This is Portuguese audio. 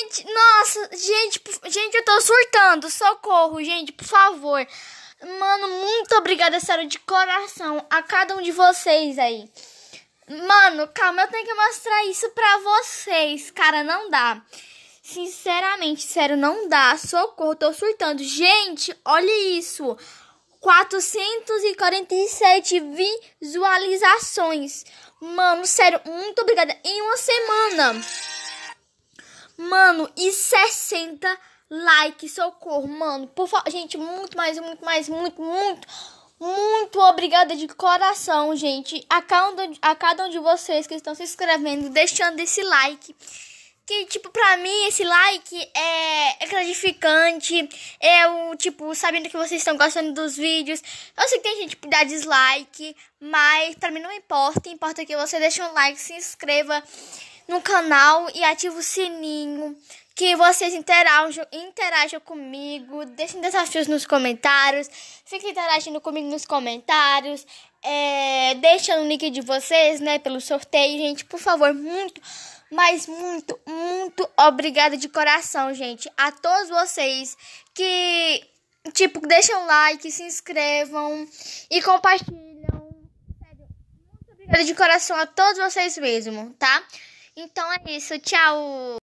Gente, nossa, gente, gente, eu tô surtando. Socorro, gente, por favor. Mano, muito obrigada, sério, de coração, a cada um de vocês aí. Mano, calma, eu tenho que mostrar isso pra vocês. Cara, não dá. Sinceramente, sério, não dá. Socorro, tô surtando. Gente, olha isso. 447 visualizações. Mano, sério, muito obrigada. Em uma semana. Mano, e 60 likes, socorro, mano. Por favor, gente, muito mais, muito mais, muito, muito, muito obrigada de coração, gente. A cada, a cada um de vocês que estão se inscrevendo, deixando esse like. Que, tipo, pra mim, esse like é, é gratificante. Eu, tipo, sabendo que vocês estão gostando dos vídeos. Eu sei que tem gente que dá dislike, mas pra mim não importa. Importa que você deixe um like, se inscreva no canal e ative o sininho que vocês interajam, interajam comigo, deixem desafios nos comentários, fiquem interagindo comigo nos comentários, é, deixem o link de vocês, né, pelo sorteio, gente, por favor, muito, mas muito, muito obrigada de coração, gente, a todos vocês que, tipo, deixam like, se inscrevam e compartilham, sério, muito obrigada de coração a todos vocês mesmo, tá? Então é isso. Tchau!